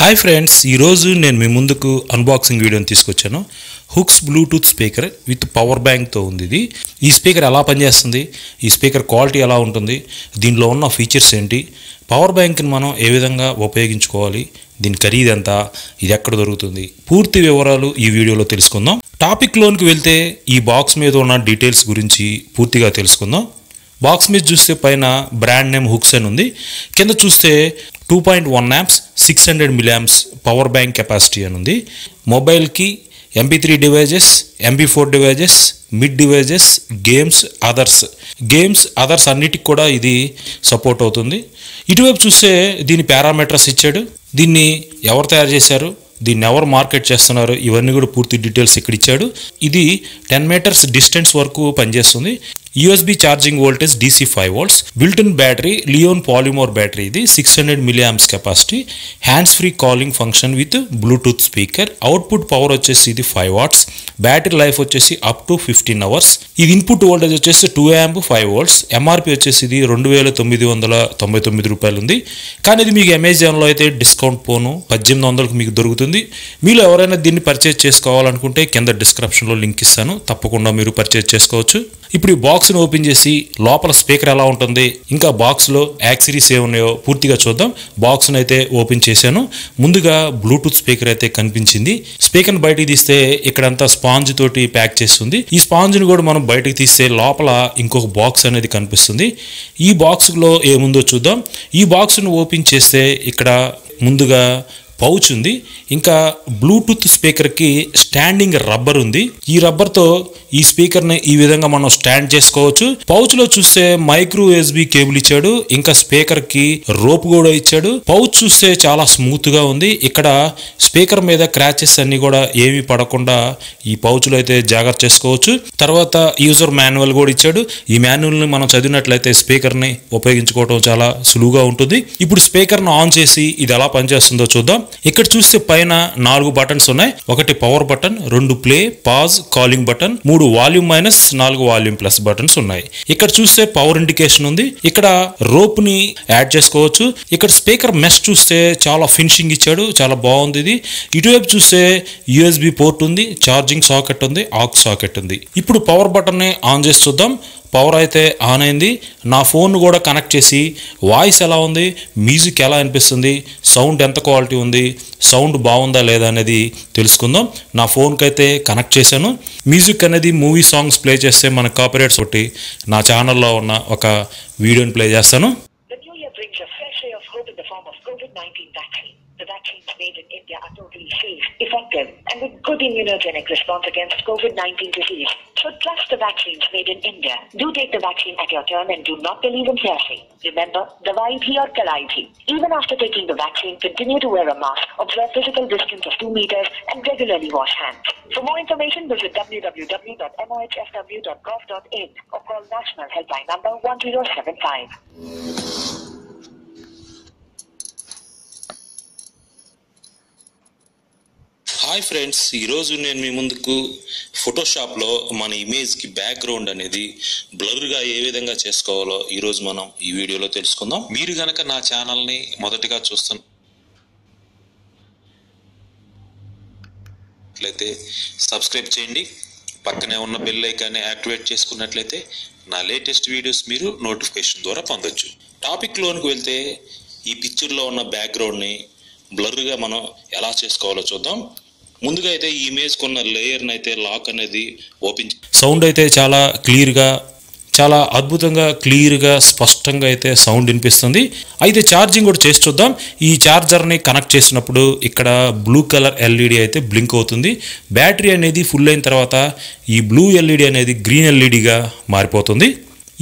Hi friends ఈరోజు నేను మీ ముందుకు అన్బాక్సింగ్ వీడియోని తీసుకొచ్చాను Hooks bluetooth speaker with power బ్యాంక్తో ఉంది ఇది ఈ స్పీకర్ ఎలా పనిచేస్తుంది ఈ స్పీకర్ క్వాలిటీ ఎలా ఉంటుంది దీనిలో ఉన్న ఫీచర్స్ ఏంటి పవర్ బ్యాంక్ని మనం ఏ విధంగా ఉపయోగించుకోవాలి దీని ఖరీదు ఎంత ఇది ఎక్కడ దొరుకుతుంది పూర్తి వివరాలు ఈ వీడియోలో తెలుసుకుందాం టాపిక్లోనికి వెళ్తే ఈ బాక్స్ మీద ఉన్న డీటెయిల్స్ గురించి పూర్తిగా తెలుసుకుందాం బాక్స్ మీద చూస్తే పైన బ్రాండ్ నేమ్ హుక్స్ అని ఉంది కింద చూస్తే two point one amps six hundred milliamps power bank capacity అని ఉంది మొబైల్కి MP three devices MP four devices mid devices games others games others అన్నిటికి కూడా ఇది సపోర్ట్ అవుతుంది ఇటువైపు చూస్తే దీని పారామీటర్స్ ఇచ్చాడు దీన్ని ఎవరు తయారు చేశారు దీన్ని ఎవరు మార్కెట్ చేస్తున్నారు ఇవన్నీ కూడా పూర్తి డీటెయిల్స్ ఇక్కడ ఇచ్చాడు ఇది టెన్ మీటర్స్ డిస్టెన్స్ వరకు పనిచేస్తుంది USB charging voltage DC five volts built in battery li ion polymer battery ఇది six hundred milliamps capacity hands free calling function with bluetooth speaker output power వచ్చేసి ఇది ఫైవ్ వాట్స్ బ్యాటరీ లైఫ్ వచ్చేసి up to fifteen hours ఇది input voltage వచ్చేసి two amp five volts MRP వచ్చేసి ఇది రెండు వేల తొమ్మిది వందల తొంభై తొమ్మిది రూపాయలు ఉంది కానీ ఇది మీకు అమెజాన్లో అయితే డిస్కౌంట్ పోను పద్దెనిమిది వందలకు మీకు దొరుకుతుంది మీరు ఎవరైనా దీన్ని పర్చేజ్ చేసుకోవాలనుకుంటే కింద డిస్క్రిప్షన్లో లింక్ ఇస్తాను తప్పకుండా మీరు పర్చేజ్ చేసుకోవచ్చు ఇప్పుడు ఈ ను ఓపెన్ చేసి లోపల స్పీకర్ ఎలా ఉంటుంది ఇంకా బాక్స్లో యాక్సిరీస్ ఏమున్నాయో పూర్తిగా చూద్దాం బాక్స్ను అయితే ఓపెన్ చేశాను ముందుగా బ్లూటూత్ స్పీకర్ అయితే కనిపించింది స్పీకర్ని బయటికి తీస్తే ఇక్కడంతా స్పాంజ్ తోటి ప్యాక్ చేస్తుంది ఈ స్పాంజ్ని కూడా మనం బయటకు తీస్తే లోపల ఇంకొక బాక్స్ అనేది కనిపిస్తుంది ఈ బాక్స్లో ఏముందో చూద్దాం ఈ ను ఓపెన్ చేస్తే ఇక్కడ ముందుగా పౌచ్ ఉంది ఇంకా బ్లూటూత్ స్పీకర్కి స్టాండింగ్ రబ్బర్ ఉంది ఈ రబ్బర్తో ఈ స్పీకర్ ని ఈ విధంగా మనం స్టాండ్ చేసుకోవచ్చు పౌచ్ లో చూస్తే మైక్రో ఎస్బి కేబుల్ ఇచ్చాడు ఇంకా స్పీకర్ కి రోప్ కూడా ఇచ్చాడు పౌచ్ చూస్తే చాలా స్మూత్ గా ఉంది ఇక్కడ స్పీకర్ మీద క్రాచెస్ అన్ని కూడా ఏమీ పడకుండా ఈ పౌచ్ లో అయితే జాగ్రత్త చేసుకోవచ్చు తర్వాత యూజర్ మాన్యువల్ కూడా ఇచ్చాడు ఈ మాన్యువల్ ని మనం చదివినట్లయితే స్పీకర్ ని ఉపయోగించుకోవడం చాలా సులువుగా ఉంటుంది ఇప్పుడు స్పీకర్ ను ఆన్ చేసి ఇది ఎలా పనిచేస్తుందో చూద్దాం ఇక్కడ చూస్తే పైన నాలుగు బటన్స్ ఉన్నాయి ఒకటి పవర్ బటన్ రెండు ప్లే పాజ్ కాలింగ్ బటన్ మూడు మూడు వాల్యూమ్ మైనస్ నాలుగు వాల్యూమ్ ప్లస్ బటన్స్ ఉన్నాయి ఇక్కడ చూస్తే పవర్ ఇండికేషన్ ఉంది ఇక్కడ రోప్ ని యాడ్ చేసుకోవచ్చు ఇక్కడ స్పీకర్ మెస్ చూస్తే చాలా ఫినిషింగ్ ఇచ్చాడు చాలా బాగుంది ఇది ఇటువైపు చూస్తే యూఎస్బి పోర్ట్ ఉంది ఛార్జింగ్ సాకెట్ ఉంది ఆక్ సాకెట్ ఉంది ఇప్పుడు పవర్ బటన్ ఆన్ చేసి చూద్దాం పవర్ అయితే ఆన్ అయింది నా ఫోన్ కూడా కనెక్ట్ చేసి వాయిస్ ఎలా ఉంది మ్యూజిక్ ఎలా అనిపిస్తుంది సౌండ్ ఎంత క్వాలిటీ ఉంది సౌండ్ బాగుందా లేదా అనేది తెలుసుకుందాం నా ఫోన్కి అయితే కనెక్ట్ చేశాను మ్యూజిక్ అనేది మూవీ సాంగ్స్ ప్లే చేస్తే మన కాపరేట్స్ ఒకటి నా ఛానల్లో ఉన్న ఒక వీడియోని ప్లే చేస్తాను Effective and with good immunogenic response against COVID 19 disease. So trust the vaccines made in India. Do take the vaccine at your turn and do not believe in hearsay. Remember, dawai bhi or kalai bhi. Even after taking the vaccine, continue to wear a mask, observe physical distance of 2 meters, and regularly wash hands. For more information, visit www.mohfw.gov.in or call National Helpline number 1075. Hi friends ఈరోజు నేను మీ ముందుకు ఫోటోషాప్లో మన ఇమేజ్కి background అనేది బ్లర్గా ఏ విధంగా చేసుకోవాలో ఈరోజు మనం ఈ వీడియోలో తెలుసుకుందాం మీరు గనక నా ఛానల్ని మొదటిగా అట్లయితే సబ్స్క్రైబ్ చేయండి పక్కనే ఉన్న బెల్ ఐకాన్ని యాక్టివేట్ చేసుకున్నట్లయితే నా లేటెస్ట్ వీడియోస్ మీరు నోటిఫికేషన్ ద్వారా పొందొచ్చు టాపిక్లోనికి వెళ్తే ఈ పిక్చర్లో ఉన్న బ్యాక్గ్రౌండ్ని బ్లర్గా మనం ఎలా చేసుకోవాలో చూద్దాం ముందుగా అయితే ఈ ఇమేజ్ కొన్న లేయర్ని అయితే లాక్ అనేది ఓపెన్ సౌండ్ అయితే చాలా క్లియర్గా చాలా అద్భుతంగా క్లియర్గా స్పష్టంగా అయితే సౌండ్ వినిపిస్తుంది అయితే ఛార్జింగ్ కూడా చేసి చూద్దాం ఈ ఛార్జర్ని కనెక్ట్ చేసినప్పుడు ఇక్కడ బ్లూ కలర్ ఎల్ఈడి అయితే బ్లింక్ అవుతుంది బ్యాటరీ అనేది ఫుల్ అయిన తర్వాత ఈ బ్లూ ఎల్ఈడి e అనేది గ్రీన్ ఎల్ఈడిగా e మారిపోతుంది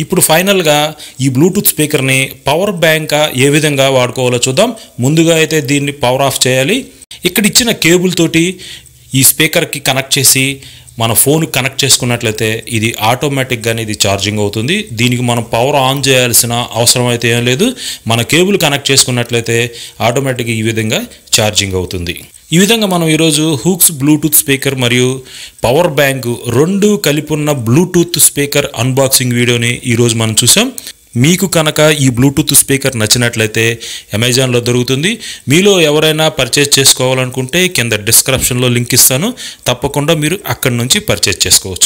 ఇప్పుడు ఫైనల్గా ఈ బ్లూటూత్ స్పీకర్ని పవర్ బ్యాంక్ ఏ విధంగా వాడుకోవాలో చూద్దాం ముందుగా అయితే దీన్ని పవర్ ఆఫ్ చేయాలి ఇక్కడ ఇచ్చిన కేబుల్ తోటి ఈ స్పీకర్కి కనెక్ట్ చేసి మన ఫోన్ కనెక్ట్ చేసుకున్నట్లయితే ఇది ఆటోమేటిక్గానే ఇది ఛార్జింగ్ అవుతుంది దీనికి మనం పవర్ ఆన్ చేయాల్సిన అవసరం అయితే ఏం లేదు మన కేబుల్ కనెక్ట్ చేసుకున్నట్లయితే ఆటోమేటిక్గా ఈ విధంగా ఛార్జింగ్ అవుతుంది ఈ విధంగా మనం ఈరోజు హూక్స్ బ్లూటూత్ స్పీకర్ మరియు పవర్ బ్యాంక్ రెండు కలిపి ఉన్న బ్లూటూత్ స్పీకర్ అన్బాక్సింగ్ వీడియోని ఈరోజు మనం చూసాం మీకు కనుక ఈ బ్లూటూత్ స్పీకర్ నచ్చినట్లయితే అమెజాన్లో దొరుకుతుంది మీలో ఎవరైనా పర్చేస్ చేసుకోవాలనుకుంటే కింద డిస్క్రిప్షన్లో లింక్ ఇస్తాను తప్పకుండా మీరు అక్కడి నుంచి పర్చేస్ చేసుకోవచ్చు